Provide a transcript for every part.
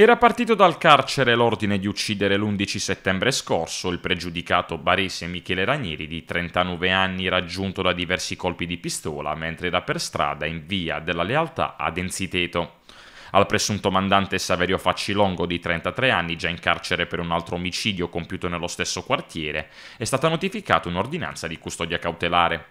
Era partito dal carcere l'ordine di uccidere l'11 settembre scorso il pregiudicato barese Michele Ranieri di 39 anni raggiunto da diversi colpi di pistola mentre era per strada in via della lealtà a Enziteto. Al presunto mandante Saverio Faccilongo di 33 anni, già in carcere per un altro omicidio compiuto nello stesso quartiere, è stata notificata un'ordinanza di custodia cautelare.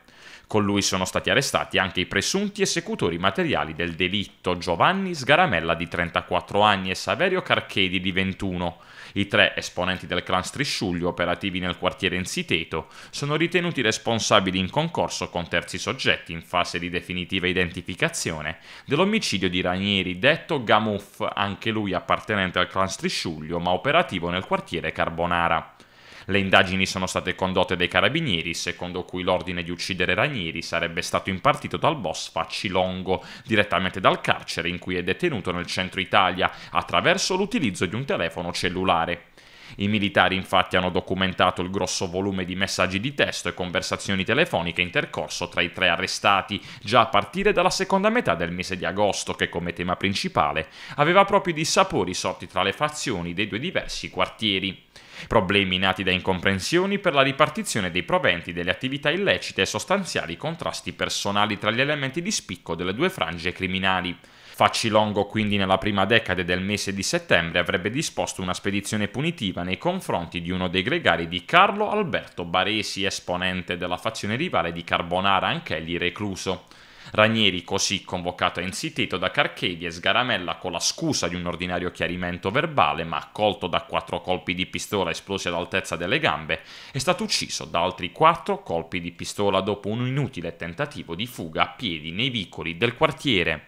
Con lui sono stati arrestati anche i presunti esecutori materiali del delitto Giovanni Sgaramella di 34 anni e Saverio Carchedi di 21. I tre esponenti del clan Strisciuglio operativi nel quartiere Enziteto sono ritenuti responsabili in concorso con terzi soggetti in fase di definitiva identificazione dell'omicidio di Ranieri, detto Gamuff, anche lui appartenente al clan Strisciuglio ma operativo nel quartiere Carbonara. Le indagini sono state condotte dai carabinieri, secondo cui l'ordine di uccidere Ranieri sarebbe stato impartito dal boss Facilongo, direttamente dal carcere in cui è detenuto nel centro Italia, attraverso l'utilizzo di un telefono cellulare. I militari infatti hanno documentato il grosso volume di messaggi di testo e conversazioni telefoniche intercorso tra i tre arrestati già a partire dalla seconda metà del mese di agosto che come tema principale aveva proprio i dissapori sorti tra le fazioni dei due diversi quartieri. Problemi nati da incomprensioni per la ripartizione dei proventi delle attività illecite e sostanziali contrasti personali tra gli elementi di spicco delle due frange criminali. Facilongo quindi nella prima decade del mese di settembre avrebbe disposto una spedizione punitiva nei confronti di uno dei gregari di Carlo Alberto Baresi, esponente della fazione rivale di Carbonara, anch'egli recluso. Ranieri, così convocato e insitito da Carchedia, sgaramella con la scusa di un ordinario chiarimento verbale, ma accolto da quattro colpi di pistola esplosi all'altezza delle gambe, è stato ucciso da altri quattro colpi di pistola dopo un inutile tentativo di fuga a piedi nei vicoli del quartiere.